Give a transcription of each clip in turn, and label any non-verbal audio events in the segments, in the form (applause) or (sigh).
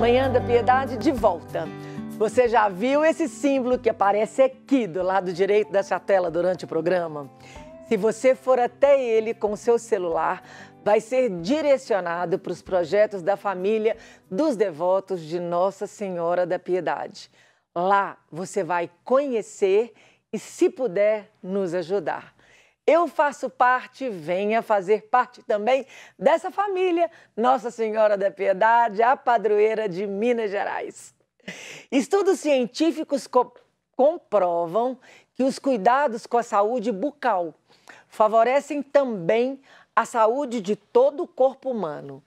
Manhã da Piedade de volta. Você já viu esse símbolo que aparece aqui do lado direito dessa tela durante o programa? Se você for até ele com seu celular, vai ser direcionado para os projetos da família dos devotos de Nossa Senhora da Piedade. Lá você vai conhecer e, se puder, nos ajudar. Eu faço parte, venha fazer parte também dessa família, Nossa Senhora da Piedade, a padroeira de Minas Gerais. Estudos científicos co comprovam que os cuidados com a saúde bucal favorecem também a saúde de todo o corpo humano.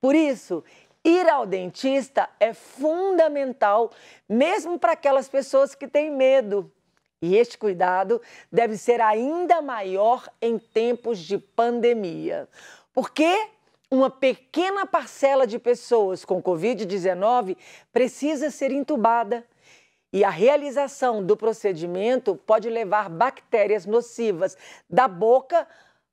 Por isso, ir ao dentista é fundamental, mesmo para aquelas pessoas que têm medo. E este cuidado deve ser ainda maior em tempos de pandemia. Porque uma pequena parcela de pessoas com Covid-19 precisa ser intubada. E a realização do procedimento pode levar bactérias nocivas da boca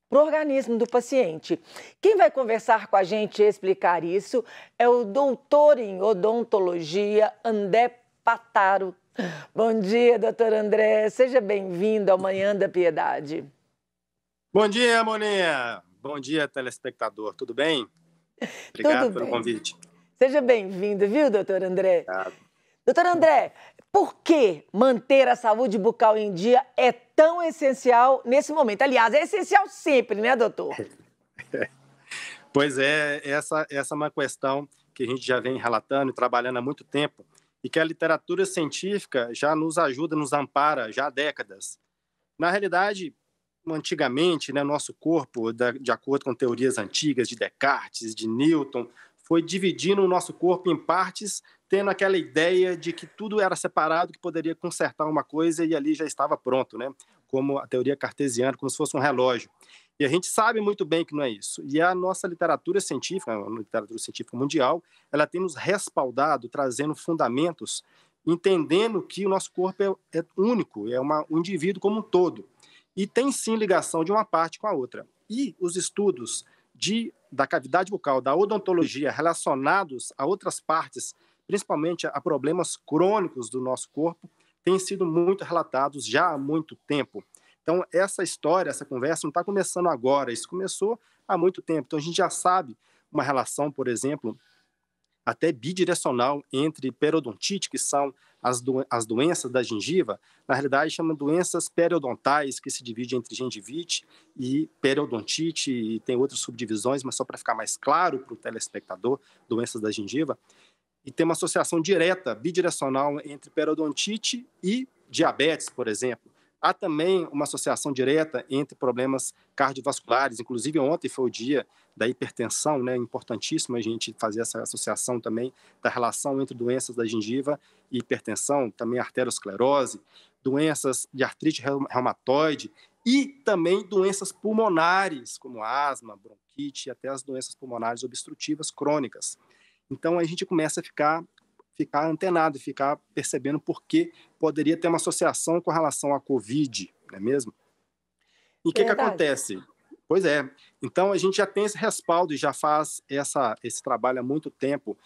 para o organismo do paciente. Quem vai conversar com a gente e explicar isso é o doutor em odontologia André Pataro Bom dia, doutor André. Seja bem-vindo ao Manhã da Piedade. Bom dia, Moninha. Bom dia, telespectador. Tudo bem? (laughs) Obrigado Tudo pelo bem. convite. Seja bem-vindo, viu, doutor André? Obrigado. Doutor André, por que manter a saúde bucal em dia é tão essencial nesse momento? Aliás, é essencial sempre, né, doutor? (laughs) Pois é, essa, essa é uma questão que a gente já vem relatando e trabalhando há muito tempo, e que a literatura científica já nos ajuda, nos ampara já há décadas. Na realidade, antigamente, né, nosso corpo, de acordo com teorias antigas de Descartes, de Newton, foi dividindo o nosso corpo em partes, tendo aquela ideia de que tudo era separado, que poderia consertar uma coisa e ali já estava pronto, né? Como a teoria cartesiana, como se fosse um relógio. E a gente sabe muito bem que não é isso. E a nossa literatura científica, é a literatura científica mundial, ela tem nos respaldado, trazendo fundamentos, entendendo que o nosso corpo é, é único, é uma, um indivíduo como um todo. E tem sim ligação de uma parte com a outra. E os estudos de, da cavidade bucal, da odontologia, relacionados a outras partes, principalmente a problemas crônicos do nosso corpo, têm sido muito relatados já há muito tempo. Então, essa história, essa conversa não está começando agora, isso começou há muito tempo. Então, a gente já sabe uma relação, por exemplo, até bidirecional entre periodontite, que são as, do, as doenças da gengiva, na realidade chama doenças periodontais, que se dividem entre gengivite e periodontite, e tem outras subdivisões, mas só para ficar mais claro para o telespectador, doenças da gengiva. E tem uma associação direta, bidirecional, entre periodontite e diabetes, por exemplo. Há também uma associação direta entre problemas cardiovasculares, inclusive ontem foi o dia da hipertensão, né? Importantíssimo a gente fazer essa associação também da relação entre doenças da gengiva e hipertensão, também arteriosclerose, doenças de artrite reumatoide e também doenças pulmonares, como asma, bronquite e até as doenças pulmonares obstrutivas crônicas. Então a gente começa a ficar ficar antenado, ficar percebendo por que poderia ter uma associação com relação à Covid, não é mesmo? E o que, que acontece? Pois é. Então a gente já tem esse respaldo e já faz essa, esse trabalho há muito tempo.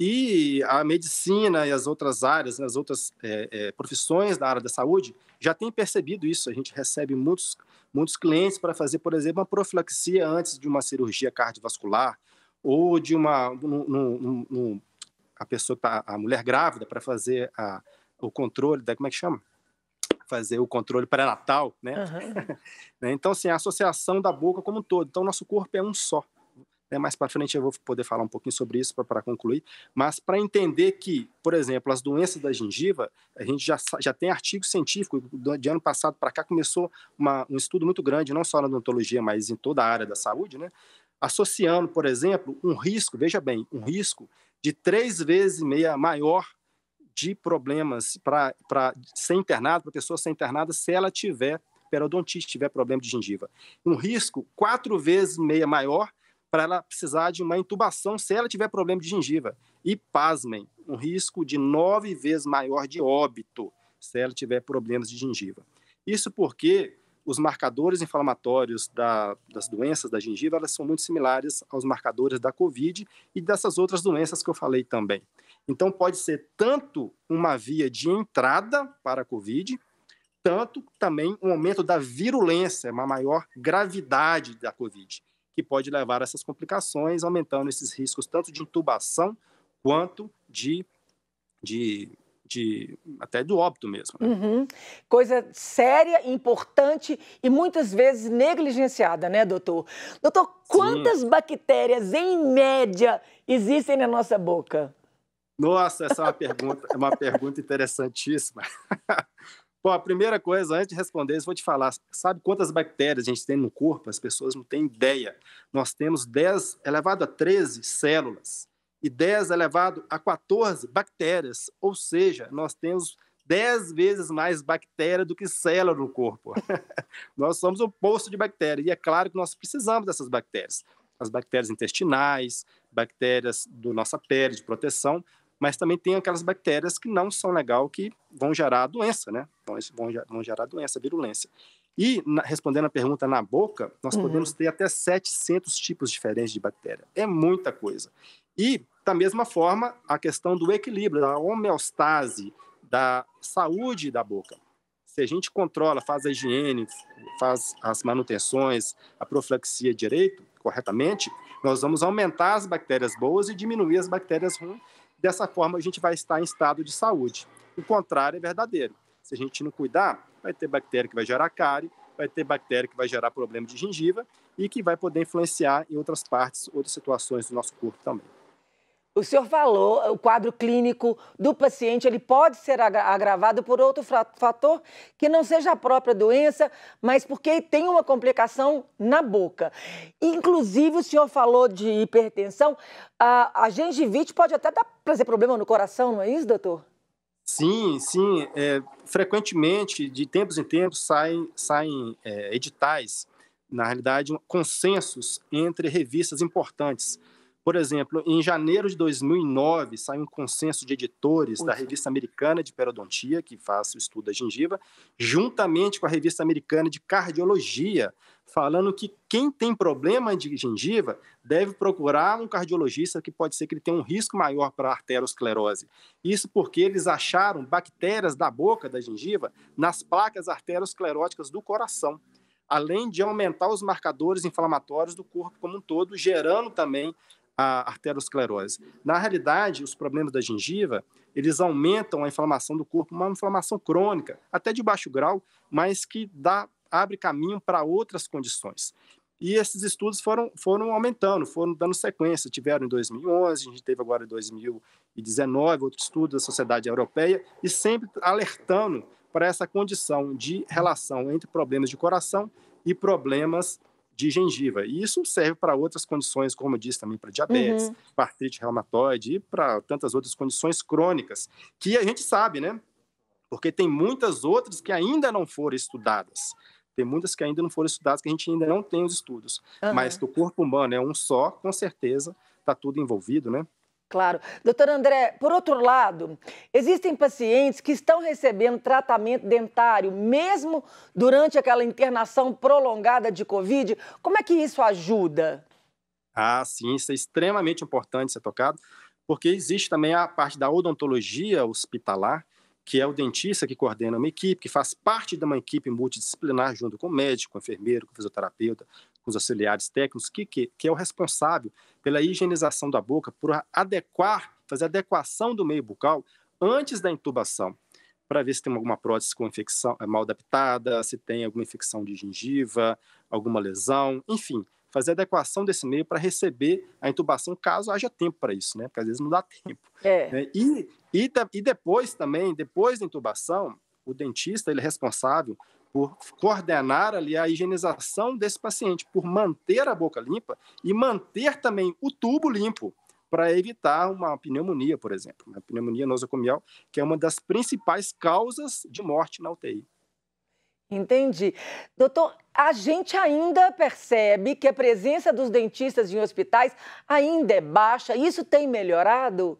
E a medicina e as outras áreas, né, as outras é, é, profissões da área da saúde já têm percebido isso. A gente recebe muitos, muitos clientes para fazer, por exemplo, uma profilaxia antes de uma cirurgia cardiovascular ou de uma, a pessoa tá, a mulher grávida para fazer a, o controle da como é que chama? Fazer o controle pré-natal, né? Uhum. (laughs) então, assim, a associação da boca como um todo. Então, nosso corpo é um só. Né? Mais para frente eu vou poder falar um pouquinho sobre isso para concluir. Mas para entender que, por exemplo, as doenças da gengiva, a gente já, já tem artigo científico, de ano passado para cá começou uma, um estudo muito grande, não só na odontologia, mas em toda a área da saúde, né? associando, por exemplo, um risco, veja bem, um risco de três vezes e meia maior de problemas para ser internado, para a pessoa ser internada, se ela tiver periodontite, tiver problema de gengiva. Um risco quatro vezes e meia maior para ela precisar de uma intubação se ela tiver problema de gengiva. E, pasmem, um risco de nove vezes maior de óbito se ela tiver problemas de gengiva. Isso porque os marcadores inflamatórios da, das doenças da gengiva elas são muito similares aos marcadores da COVID e dessas outras doenças que eu falei também. Então, pode ser tanto uma via de entrada para a COVID, tanto também um aumento da virulência, uma maior gravidade da COVID, que pode levar a essas complicações, aumentando esses riscos tanto de intubação quanto de, de de até do óbito mesmo. Né? Uhum. Coisa séria, importante e muitas vezes negligenciada, né, doutor? Doutor, quantas Sim. bactérias em média existem na nossa boca? Nossa, essa é uma pergunta, é uma pergunta interessantíssima. (laughs) Bom, a primeira coisa, antes de responder isso, vou te falar. Sabe quantas bactérias a gente tem no corpo? As pessoas não têm ideia. Nós temos 10 elevado a 13 células e 10 elevado é a 14 bactérias, ou seja, nós temos 10 vezes mais bactéria do que célula no corpo. (laughs) nós somos um poço de bactéria e é claro que nós precisamos dessas bactérias. As bactérias intestinais, bactérias da nossa pele de proteção, mas também tem aquelas bactérias que não são legal, que vão gerar doença, né? Vão, vão gerar doença, virulência. E, na, respondendo a pergunta na boca, nós uhum. podemos ter até 700 tipos diferentes de bactéria. É muita coisa. E, da mesma forma, a questão do equilíbrio, da homeostase, da saúde da boca. Se a gente controla, faz a higiene, faz as manutenções, a profilaxia direito, corretamente, nós vamos aumentar as bactérias boas e diminuir as bactérias ruins. Dessa forma, a gente vai estar em estado de saúde. O contrário é verdadeiro. Se a gente não cuidar, vai ter bactéria que vai gerar cárie, vai ter bactéria que vai gerar problema de gengiva e que vai poder influenciar em outras partes, outras situações do nosso corpo também. O senhor falou, o quadro clínico do paciente ele pode ser agravado por outro fator que não seja a própria doença, mas porque tem uma complicação na boca. Inclusive, o senhor falou de hipertensão. A, a gengivite pode até dar, trazer problema no coração, não é isso, doutor? Sim, sim. É, frequentemente, de tempos em tempos, saem, saem é, editais, na realidade, consensos entre revistas importantes por exemplo, em janeiro de 2009, saiu um consenso de editores da Revista Americana de Periodontia, que faz o estudo da gengiva, juntamente com a Revista Americana de Cardiologia, falando que quem tem problema de gengiva deve procurar um cardiologista, que pode ser que ele tenha um risco maior para arteriosclerose. Isso porque eles acharam bactérias da boca da gengiva nas placas arterioscleróticas do coração além de aumentar os marcadores inflamatórios do corpo como um todo, gerando também a arteriosclerose. Na realidade, os problemas da gengiva, eles aumentam a inflamação do corpo, uma inflamação crônica, até de baixo grau, mas que dá, abre caminho para outras condições. E esses estudos foram, foram aumentando, foram dando sequência. Tiveram em 2011, a gente teve agora em 2019, outro estudo da Sociedade Europeia, e sempre alertando para essa condição de relação entre problemas de coração e problemas de gengiva. E isso serve para outras condições, como eu disse também, para diabetes, uhum. para artrite reumatoide e para tantas outras condições crônicas, que a gente sabe, né? Porque tem muitas outras que ainda não foram estudadas. Tem muitas que ainda não foram estudadas, que a gente ainda não tem os estudos. Uhum. Mas o corpo humano é um só, com certeza, está tudo envolvido, né? Claro. Doutor André, por outro lado, existem pacientes que estão recebendo tratamento dentário mesmo durante aquela internação prolongada de Covid. Como é que isso ajuda? Ah, sim, isso é extremamente importante ser tocado, porque existe também a parte da odontologia hospitalar, que é o dentista que coordena uma equipe, que faz parte de uma equipe multidisciplinar, junto com o médico, com o enfermeiro, com o fisioterapeuta, com os auxiliares técnicos, que, que, que é o responsável pela higienização da boca, por adequar, fazer adequação do meio bucal antes da intubação, para ver se tem alguma prótese com infecção eh, mal adaptada, se tem alguma infecção de gengiva, alguma lesão, enfim, fazer adequação desse meio para receber a intubação, caso haja tempo para isso, né? Porque às vezes não dá tempo. É. Né? E, e, e depois também, depois da intubação, o dentista ele é responsável por coordenar ali a higienização desse paciente, por manter a boca limpa e manter também o tubo limpo para evitar uma pneumonia, por exemplo, uma né? pneumonia nosocomial, que é uma das principais causas de morte na UTI. Entendi. Doutor, a gente ainda percebe que a presença dos dentistas em hospitais ainda é baixa. Isso tem melhorado?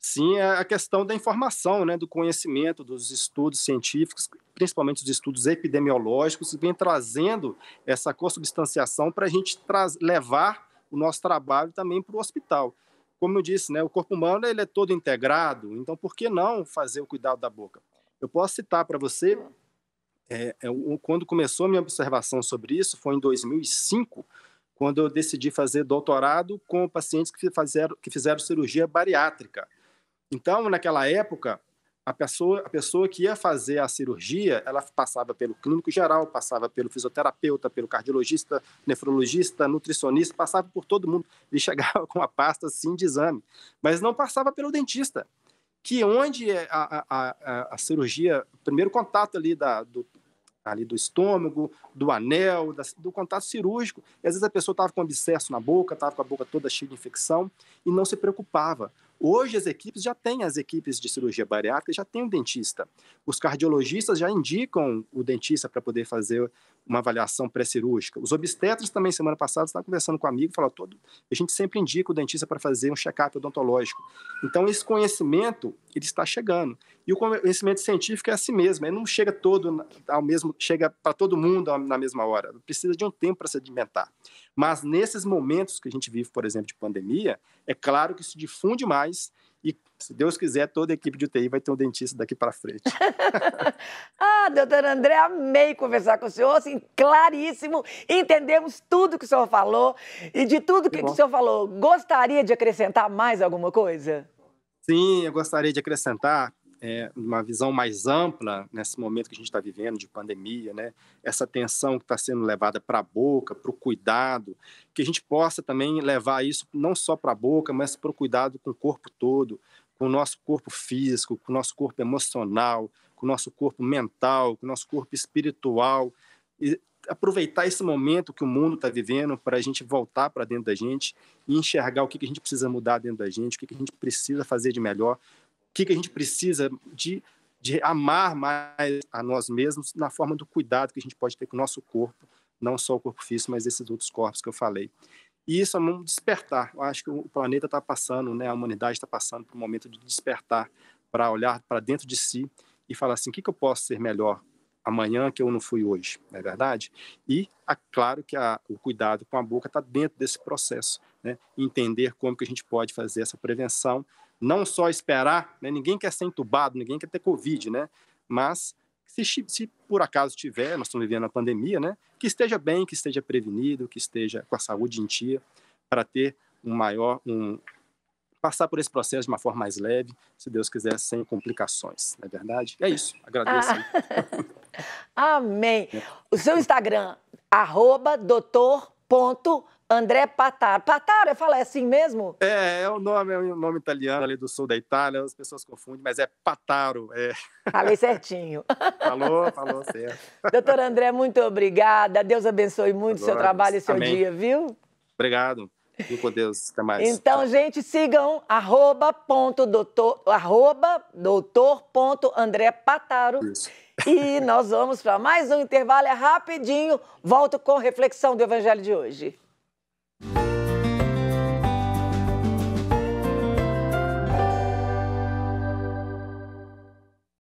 Sim, é a questão da informação, né, do conhecimento, dos estudos científicos, principalmente os estudos epidemiológicos, vem trazendo essa consubstanciação para a gente levar o nosso trabalho também para o hospital como eu disse, né, o corpo humano ele é todo integrado, então por que não fazer o cuidado da boca? Eu posso citar para você hum é, é quando começou a minha observação sobre isso, foi em 2005, quando eu decidi fazer doutorado com pacientes que fizeram, que fizeram cirurgia bariátrica. Então, naquela época, a pessoa, a pessoa que ia fazer a cirurgia, ela passava pelo clínico geral, passava pelo fisioterapeuta, pelo cardiologista, nefrologista, nutricionista, passava por todo mundo. Ele (laughs) chegava com a pasta assim de exame, mas não passava pelo dentista que onde é a, a, a, a cirurgia, o primeiro contato ali da, do, ali do estômago, do anel, da, do contato cirúrgico. E às vezes a pessoa estava com um abscesso na boca, estava com a boca toda cheia de infecção e não se preocupava. Hoje as equipes já têm as equipes de cirurgia bariátrica, já tem um dentista. Os cardiologistas já indicam o dentista para poder fazer uma avaliação pré-cirúrgica. Os obstetras também, semana passada, estava conversando com um amigo, falou, todo, a gente sempre indica o dentista para fazer um check-up odontológico. Então, esse conhecimento, ele está chegando. E o conhecimento científico é assim mesmo, ele não chega todo ao mesmo, chega para todo mundo na mesma hora, precisa de um tempo para sedimentar. Mas nesses momentos que a gente vive, por exemplo, de pandemia, é claro que isso difunde mais e se Deus quiser, toda a equipe de UTI vai ter um dentista daqui para frente. (laughs) ah, doutor André, amei conversar com o senhor, assim, claríssimo. Entendemos tudo que o senhor falou e de tudo que, que, que o senhor falou. Gostaria de acrescentar mais alguma coisa? Sim, eu gostaria de acrescentar é, uma visão mais ampla nesse momento que a gente está vivendo de pandemia, né? Essa atenção que está sendo levada para a boca, para o cuidado, que a gente possa também levar isso não só para a boca, mas para o cuidado com o corpo todo, com o nosso corpo físico, com o nosso corpo emocional, com o nosso corpo mental, com o nosso corpo espiritual. E aproveitar esse momento que o mundo está vivendo para a gente voltar para dentro da gente e enxergar o que, que a gente precisa mudar dentro da gente, o que, que a gente precisa fazer de melhor que, que a gente precisa de, de amar mais a nós mesmos na forma do cuidado que a gente pode ter com o nosso corpo, não só o corpo físico, mas esses outros corpos que eu falei. E isso é um despertar. Eu acho que o planeta está passando, né? a humanidade está passando por um momento de despertar, para olhar para dentro de si e falar assim: o que, que eu posso ser melhor amanhã que eu não fui hoje? Não é verdade? E, é claro, que a, o cuidado com a boca está dentro desse processo. Né? Entender como que a gente pode fazer essa prevenção não só esperar, né? ninguém quer ser entubado, ninguém quer ter Covid, né? Mas se, se por acaso tiver, nós estamos vivendo a pandemia, né? Que esteja bem, que esteja prevenido, que esteja com a saúde em dia, para ter um maior, um, passar por esse processo de uma forma mais leve, se Deus quiser, sem complicações, não é verdade? É isso, agradeço. Ah. (laughs) Amém. É. O seu Instagram, arroba doutor ponto André Pataro. Pataro, eu falo, é assim mesmo? É, é o nome, é nome italiano ali do sul da Itália, as pessoas confundem, mas é Pataro. É. Falei certinho. (laughs) falou, falou certo. Doutor André, muito obrigada. Deus abençoe muito o seu trabalho e seu Amém. dia, viu? Obrigado. Fico com Deus. Até mais. Então, Tchau. gente, sigam arroba, ponto, doutor, arroba doutor ponto, André Pataro. Isso. E nós vamos para mais um intervalo, é rapidinho. Volto com reflexão do Evangelho de hoje.